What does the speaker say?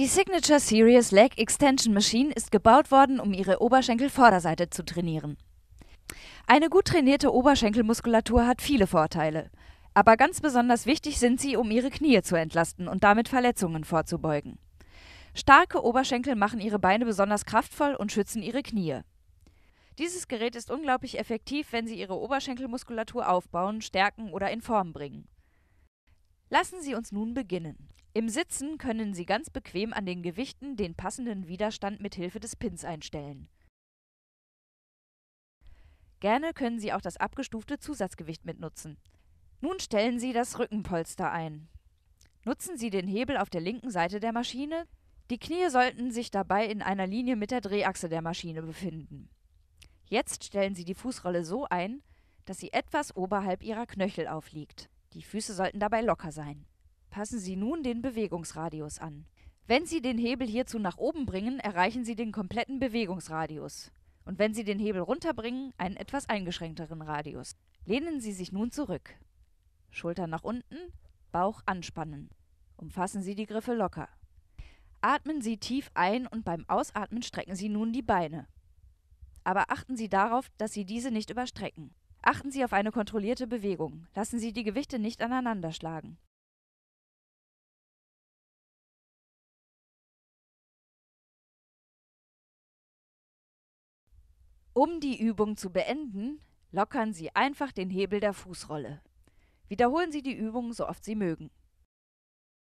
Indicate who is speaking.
Speaker 1: Die Signature Series Leg Extension Machine ist gebaut worden, um ihre Oberschenkelvorderseite zu trainieren. Eine gut trainierte Oberschenkelmuskulatur hat viele Vorteile, aber ganz besonders wichtig sind sie, um ihre Knie zu entlasten und damit Verletzungen vorzubeugen. Starke Oberschenkel machen ihre Beine besonders kraftvoll und schützen ihre Knie. Dieses Gerät ist unglaublich effektiv, wenn Sie Ihre Oberschenkelmuskulatur aufbauen, stärken oder in Form bringen. Lassen Sie uns nun beginnen. Im Sitzen können Sie ganz bequem an den Gewichten den passenden Widerstand mit Hilfe des Pins einstellen. Gerne können Sie auch das abgestufte Zusatzgewicht mitnutzen. Nun stellen Sie das Rückenpolster ein. Nutzen Sie den Hebel auf der linken Seite der Maschine. Die Knie sollten sich dabei in einer Linie mit der Drehachse der Maschine befinden. Jetzt stellen Sie die Fußrolle so ein, dass sie etwas oberhalb Ihrer Knöchel aufliegt. Die Füße sollten dabei locker sein. Passen Sie nun den Bewegungsradius an. Wenn Sie den Hebel hierzu nach oben bringen, erreichen Sie den kompletten Bewegungsradius. Und wenn Sie den Hebel runterbringen, einen etwas eingeschränkteren Radius. Lehnen Sie sich nun zurück. Schultern nach unten, Bauch anspannen. Umfassen Sie die Griffe locker. Atmen Sie tief ein und beim Ausatmen strecken Sie nun die Beine. Aber achten Sie darauf, dass Sie diese nicht überstrecken. Achten Sie auf eine kontrollierte Bewegung. Lassen Sie die Gewichte nicht aneinander schlagen. Um die Übung zu beenden, lockern Sie einfach den Hebel der Fußrolle. Wiederholen Sie die Übung so oft Sie mögen